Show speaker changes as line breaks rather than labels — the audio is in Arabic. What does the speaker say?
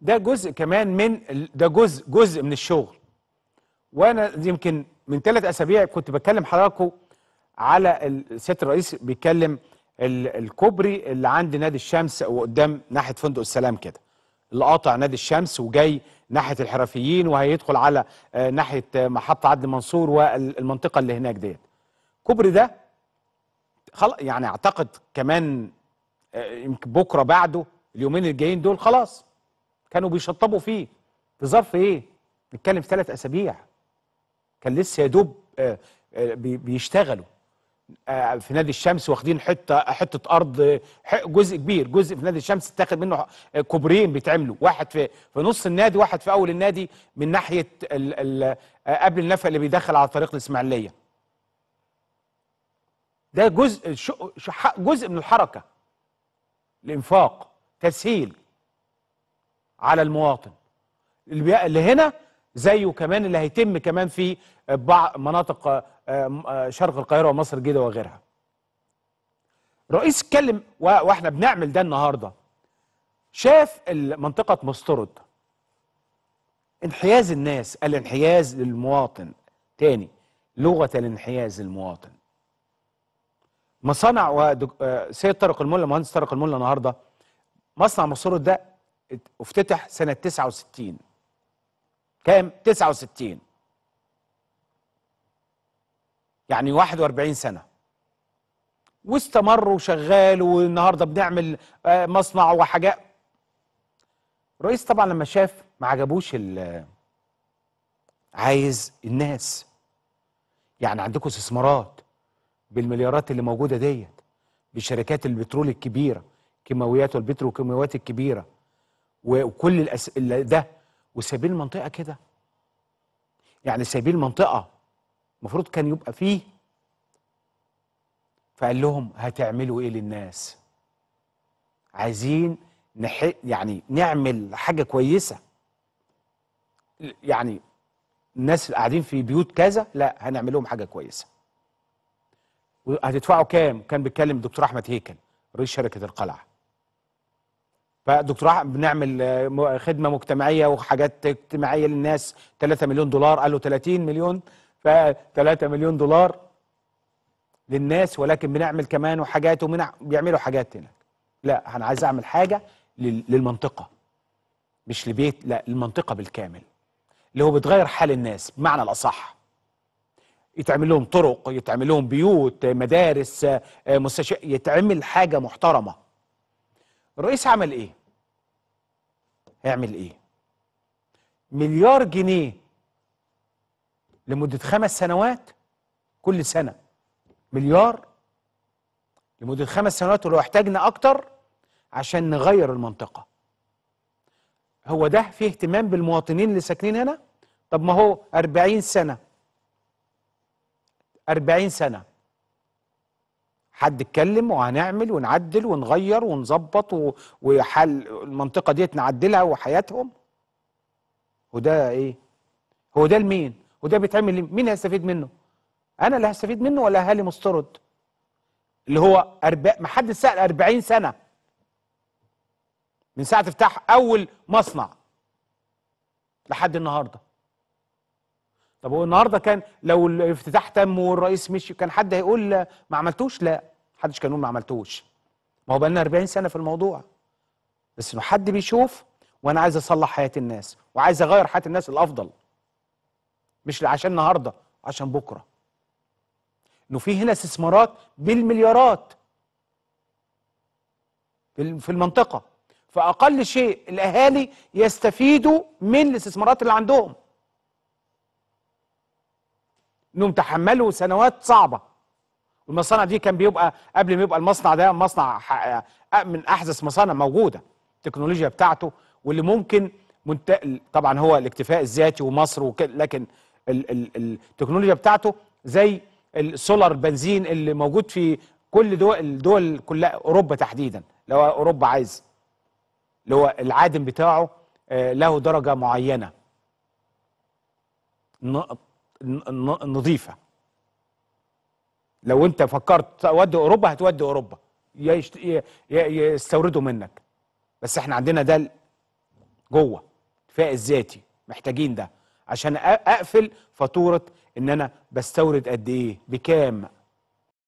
ده جزء كمان من ده جزء جزء من الشغل وانا يمكن من ثلاث اسابيع كنت بكلم حضراتكم على السيد الرئيس بيتكلم الكوبري اللي عند نادي الشمس وقدام ناحيه فندق السلام كده اللي قاطع نادي الشمس وجاي ناحيه الحرفيين وهيدخل على آه، ناحيه آه، محطه عدلي منصور والمنطقه اللي هناك ديت كوبري ده خلاص يعني اعتقد كمان آه، يمكن بكره بعده اليومين الجايين دول خلاص كانوا بيشطبوا فيه في ظرف ايه؟ نتكلم في ثلاث اسابيع كان لسه يا دوب آه، آه، بيشتغلوا آه، في نادي الشمس واخدين حته حته ارض جزء كبير جزء في نادي الشمس اتاخد منه كوبرين بيتعملوا واحد في في نص النادي واحد في اول النادي من ناحيه الـ الـ قبل النفق اللي بيدخل على طريق الاسماعيليه ده جزء جزء من الحركه الانفاق تسهيل على المواطن اللي هنا زيه كمان اللي هيتم كمان في بعض مناطق آه، آه، شرق القاهره ومصر الجديده وغيرها الرئيس اتكلم واحنا بنعمل ده النهارده شاف منطقه مسترد انحياز الناس الانحياز للمواطن تاني لغه الانحياز للمواطن مصانع وسيد آه، طارق الملا مهندس طارق الملا النهارده مصنع مسترد ده افتتح سنة 69 كام 69 يعني 41 سنة واستمر وشغال والنهاردة بنعمل آه، مصنع وحاجات الرئيس طبعا لما شاف ما عجبوش عايز الناس يعني عندكم استثمارات بالمليارات اللي موجودة ديت بشركات البترول الكبيرة كيماويات والبتروكيماويات الكبيره وكل الأس... ده وسايبين المنطقه كده يعني سايبين المنطقه المفروض كان يبقى فيه فقال لهم هتعملوا ايه للناس عايزين نح... يعني نعمل حاجه كويسه يعني الناس اللي قاعدين في بيوت كذا لا هنعمل لهم حاجه كويسه وهتدفعوا كام كان بيتكلم دكتور احمد هيكل رئيس شركه القلعه فدكتور احمد بنعمل آه، خدمه مجتمعيه وحاجات اجتماعيه للناس 3 مليون دولار قالوا 30 مليون ف 3 مليون دولار للناس ولكن بنعمل كمان وحاجات ومنع بيعملوا حاجات هناك لا انا عايز اعمل حاجه للمنطقه مش لبيت لا المنطقه بالكامل اللي هو بتغير حال الناس بمعنى الاصح يتعمل لهم طرق يتعمل لهم بيوت مدارس آه، مستشفى يتعمل حاجه محترمه الرئيس عمل ايه هيعمل ايه مليار جنيه لمده خمس سنوات كل سنه مليار لمده خمس سنوات ولو احتاجنا اكتر عشان نغير المنطقه هو ده فيه اهتمام بالمواطنين اللي ساكنين هنا طب ما هو 40 سنه 40 سنه حد اتكلم وهنعمل ونعدل ونغير ونظبط وحال المنطقه ديت نعدلها وحياتهم وده ايه هو ده لمين وده بيتعمل لمين مين هيستفيد منه انا اللي هستفيد منه ولا اهالي مسترد اللي هو أربع ما حد سال 40 سنه من ساعه افتتاح اول مصنع لحد النهارده طب هو النهارده كان لو الافتتاح تم والرئيس مشي كان حد هيقول ما عملتوش لا حدش كان يقول ما عملتوش ما هو بقالنا 40 سنه في الموضوع بس انه حد بيشوف وانا عايز اصلح حياه الناس وعايز اغير حياه الناس الافضل مش عشان النهارده عشان بكره انه في هنا استثمارات بالمليارات في المنطقه فاقل شيء الاهالي يستفيدوا من الاستثمارات اللي عندهم انهم تحملوا سنوات صعبه والمصانع دي كان بيبقى قبل ما يبقى المصنع ده مصنع آه، من احدث مصانع موجوده التكنولوجيا بتاعته واللي ممكن منتقل طبعا هو الاكتفاء الذاتي ومصر وكده لكن ال ال التكنولوجيا بتاعته زي السولار بنزين اللي موجود في كل دول الدول كلها اوروبا تحديدا لو اوروبا عايز اللي هو العادم بتاعه آه، له درجه معينه نظيفه لو انت فكرت تودي اوروبا هتودي اوروبا يستوردوا منك بس احنا عندنا ده جوه الكفاء الذاتي محتاجين ده عشان اقفل فاتوره ان انا بستورد قد ايه بكام